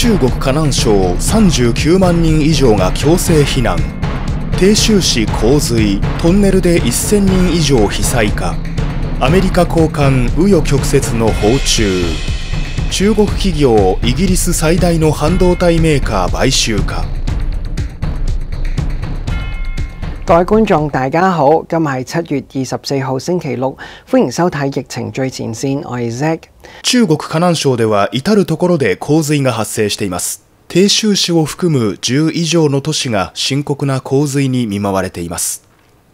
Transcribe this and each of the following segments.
中国河南省39万人以上が強制避難鄭州市洪水トンネルで1000人以上被災かアメリカ高官紆余曲折の訪中中国企業イギリス最大の半導体メーカー買収か各位觀眾大家好，今日係七月二十四星期六，迎收睇《疫情最前我 Zack。中国河南省では至る所で洪水が発生しています。鄭州市を含む10以上の都市が深刻な洪水に見舞われています。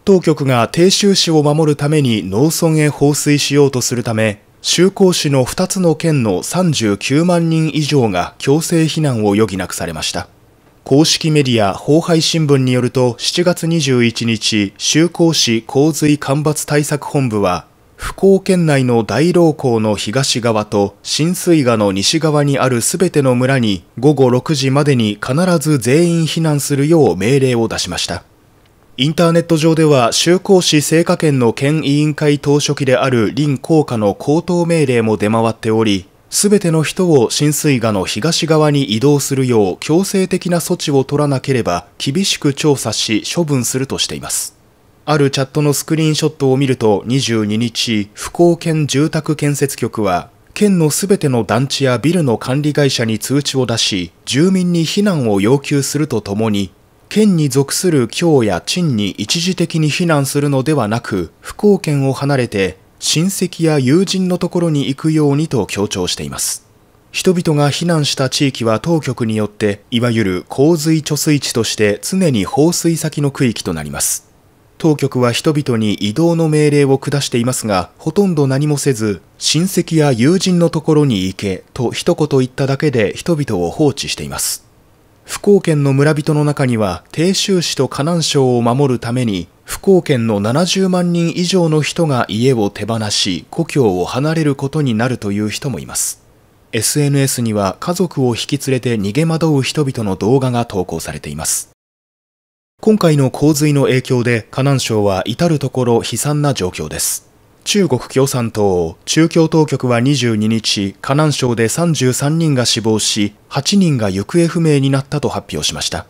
当局が鄭州市を守るために農村へ放水しようとするため、修口市の2つの県の39万人以上が強制避難を余儀なくされました。公式メディア法廃新聞によると7月21日、周口市洪水干ばつ対策本部は、福岡県内の大老校の東側と浸水河の西側にあるすべての村に午後6時までに必ず全員避難するよう命令を出しました。インターネット上では、周口市青果県の県委員会当書記である林効果の口頭命令も出回っており、すべての人を浸水河の東側に移動するよう強制的な措置を取らなければ厳しく調査し処分するとしています。あるチャットのスクリーンショットを見ると22日、福岡県住宅建設局は県のすべての団地やビルの管理会社に通知を出し住民に避難を要求するとともに県に属する京や鎮に一時的に避難するのではなく福岡県を離れて親戚や友人のところに行くようにと強調しています人々が避難した地域は当局によっていわゆる洪水貯水池として常に放水先の区域となります当局は人々に移動の命令を下していますがほとんど何もせず親戚や友人のところに行けと一言言っただけで人々を放置しています福岡県の村人の中には鄭州市と河南省を守るために福岡県の70万人以上の人が家を手放し故郷を離れることになるという人もいます SNS には家族を引き連れて逃げ惑う人々の動画が投稿されています今回の洪水の影響で河南省は至る所悲惨な状況です中国共産党中共当局は22日河南省で33人が死亡し8人が行方不明になったと発表しました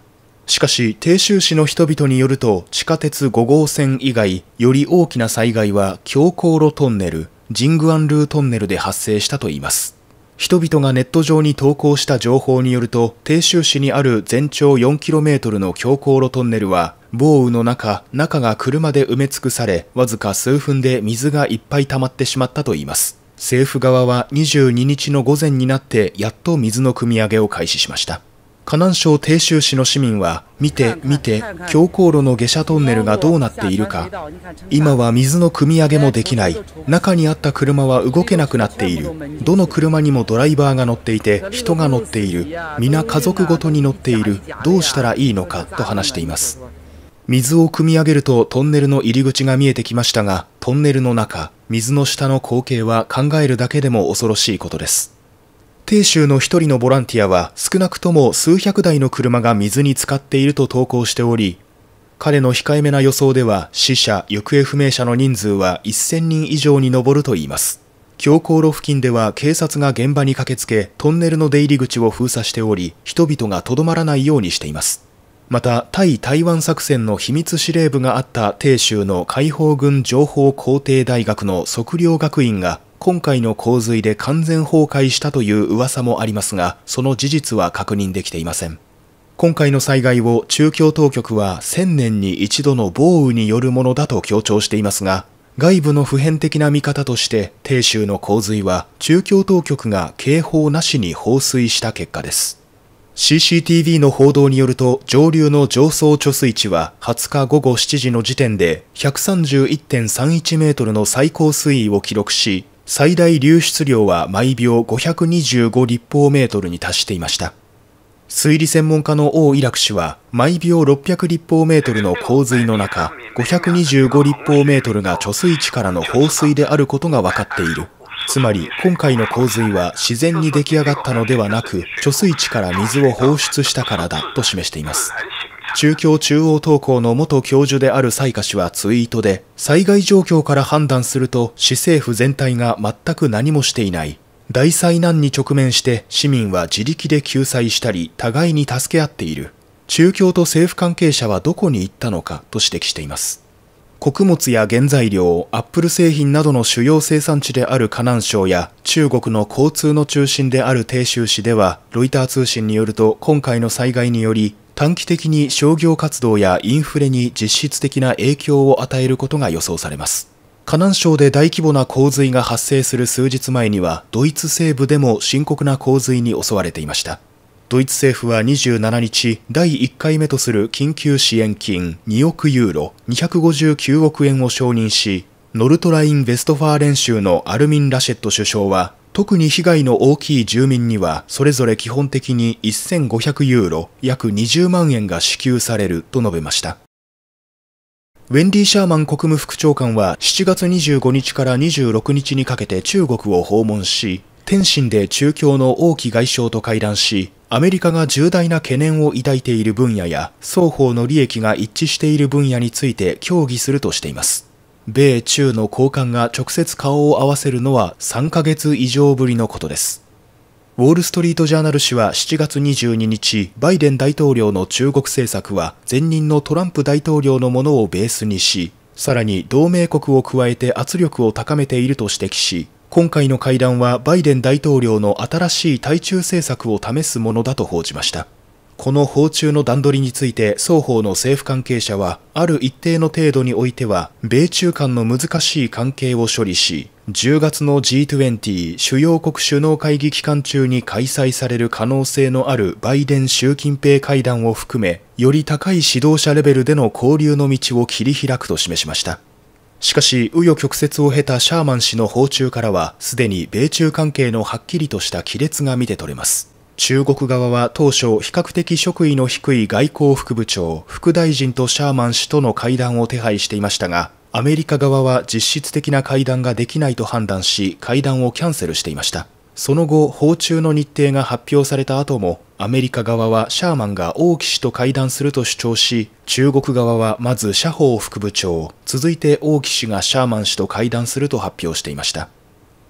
しかし、鄭州市の人々によると、地下鉄5号線以外、より大きな災害は、強行路トンネル、ジングアンルートンネルで発生したといいます。人々がネット上に投稿した情報によると、鄭州市にある全長 4km の強行路トンネルは、暴雨の中、中が車で埋め尽くされ、わずか数分で水がいっぱい溜まってしまったといいます。政府側は22日の午前になって、やっと水の汲み上げを開始しました。河南省鄭州市の市民は見て見て強硬路の下車トンネルがどうなっているか今は水の汲み上げもできない中にあった車は動けなくなっているどの車にもドライバーが乗っていて人が乗っている皆家族ごとに乗っているどうしたらいいのかと話しています水を汲み上げるとトンネルの入り口が見えてきましたがトンネルの中水の下の光景は考えるだけでも恐ろしいことです鄭州の一人のボランティアは少なくとも数百台の車が水に浸かっていると投稿しており、彼の控えめな予想では死者・行方不明者の人数は1000人以上に上るといいます。強行路付近では警察が現場に駆けつけ、トンネルの出入り口を封鎖しており、人々がとどまらないようにしています。また、対台湾作戦の秘密司令部があった鄭州の解放軍情報工程大学の測量学院が今回の洪水で完全崩壊したという噂もありますが、その事実は確認できていません。今回の災害を中共当局は1000年に一度の豪雨によるものだと強調していますが、外部の普遍的な見方として鄭州の洪水は中共当局が警報なしに放水した結果です CCTV の報道によると上流の上層貯水池は20日午後7時の時点で131.31メートルの最高水位を記録し最大流出量は毎秒525立方メートルに達していました水利専門家の王イラク氏は毎秒600立方メートルの洪水の中525立方メートルが貯水池からの放水であることが分かっているつまり今回の洪水は自然に出来上がったのではなく貯水池から水を放出したからだと示しています中共中央党校の元教授である雑賀氏はツイートで、災害状況から判断すると市政府全体が全く何もしていない。大災難に直面して市民は自力で救済したり、互いに助け合っている。中共と政府関係者はどこに行ったのかと指摘しています。穀物や原材料、アップル製品などの主要生産地である河南省や中国の交通の中心である鄭州市では、ロイター通信によると今回の災害により短期的に商業活動やインフレに実質的な影響を与えることが予想されます。河南省で大規模な洪水が発生する数日前には、ドイツ西部でも深刻な洪水に襲われていました。ドイツ政府は27日、第1回目とする緊急支援金2億ユーロ259億円を承認し、ノルトライン・ベストファーレン州のアルミン・ラシェット首相は特に被害の大きい住民にはそれぞれ基本的に1500ユーロ約20万円が支給されると述べましたウェンディ・シャーマン国務副長官は7月25日から26日にかけて中国を訪問し天津で中共の王毅外相と会談しアメリカが重大な懸念を抱いている分野や双方の利益が一致している分野について協議するとしています米中の高官が直接顔を合わせるのは3ヶ月以上ぶりのことです。ウォール・ストリート・ジャーナル紙は7月22日、バイデン大統領の中国政策は前任のトランプ大統領のものをベースにし、さらに同盟国を加えて圧力を高めていると指摘し、今回の会談はバイデン大統領の新しい対中政策を試すものだと報じました。この訪中の段取りについて双方の政府関係者は、ある一定の程度においては、米中間の難しい関係を処理し、10月の G20 主要国首脳会議期間中に開催される可能性のあるバイデン習近平会談を含め、より高い指導者レベルでの交流の道を切り開くと示しました。しかし、紆余曲折を経たシャーマン氏の訪中からは、すでに米中関係のはっきりとした亀裂が見て取れます。中国側は当初、比較的職位の低い外交副部長、副大臣とシャーマン氏との会談を手配していましたが、アメリカ側は実質的な会談ができないと判断し、会談をキャンセルしていました。その後、訪中の日程が発表された後も、アメリカ側はシャーマンが王毅氏と会談すると主張し、中国側はまず謝法副部長、続いて王毅氏がシャーマン氏と会談すると発表していました。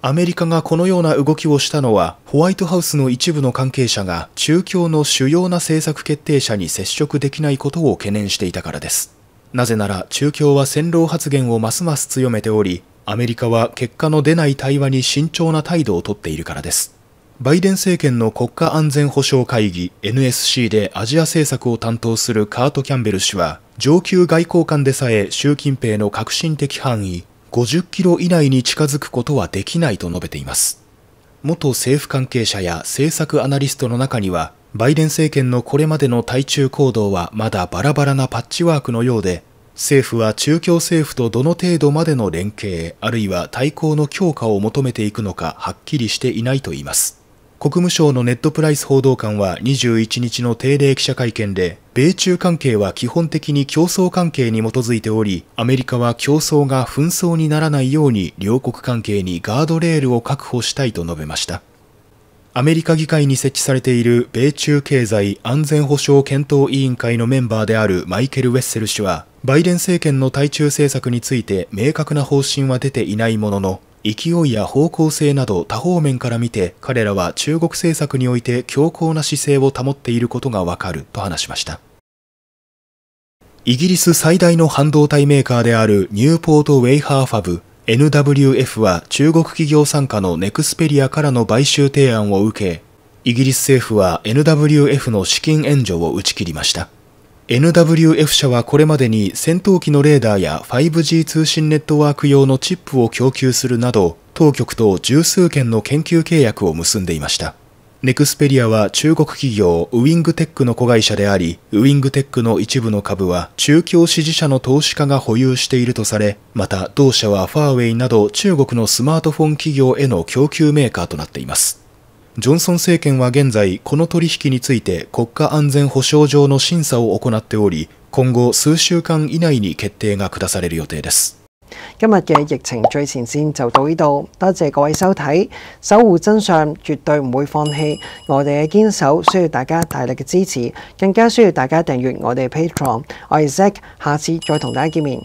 アメリカがこのような動きをしたのは、ホワイトハウスの一部の関係者が中共の主要な政策決定者に接触できないことを懸念していたからです。なぜなら中共は戦狼発言をますます強めており、アメリカは結果の出ない対話に慎重な態度をとっているからです。バイデン政権の国家安全保障会議 NSC でアジア政策を担当するカート・キャンベル氏は、上級外交官でさえ習近平の革新的範囲、50キロ以内に近づくことはできないと述べています。元政府関係者や政策アナリストの中には、バイデン政権のこれまでの対中行動はまだバラバラなパッチワークのようで、政府は中共政府とどの程度までの連携、あるいは対抗の強化を求めていくのかはっきりしていないといいます。国務省のネットプライス報道官は21日の定例記者会見で、米中関係は基本的に競争関係に基づいており、アメリカは競争が紛争にならないように両国関係にガードレールを確保したいと述べました。アメリカ議会に設置されている米中経済安全保障検討委員会のメンバーであるマイケル・ウェッセル氏は、バイデン政権の対中政策について明確な方針は出ていないものの、勢いや方向性など多方面から見て彼らは中国政策において強硬な姿勢を保っていることがわかると話しましたイギリス最大の半導体メーカーであるニューポート・ウェイハーファブ NWF は中国企業傘下のネクスペリアからの買収提案を受けイギリス政府は NWF の資金援助を打ち切りました NWF 社はこれまでに戦闘機のレーダーや 5G 通信ネットワーク用のチップを供給するなど当局と十数件の研究契約を結んでいましたネクスペリアは中国企業ウィングテックの子会社でありウィングテックの一部の株は中共支持者の投資家が保有しているとされまた同社はファーウェイなど中国のスマートフォン企業への供給メーカーとなっていますジョンソン政権は現在、この取引について国家安全保障上の審査を行っており、今後数週間以内に決定が下される予定です。今日嘅疫情最前線就到呢度，多謝各位收睇，守護真相絕對唔會放棄，我哋嘅堅守需要大家大力嘅支持，更加需要大家訂閱我哋 Patreon。我係 Zack，下次再同大家見面。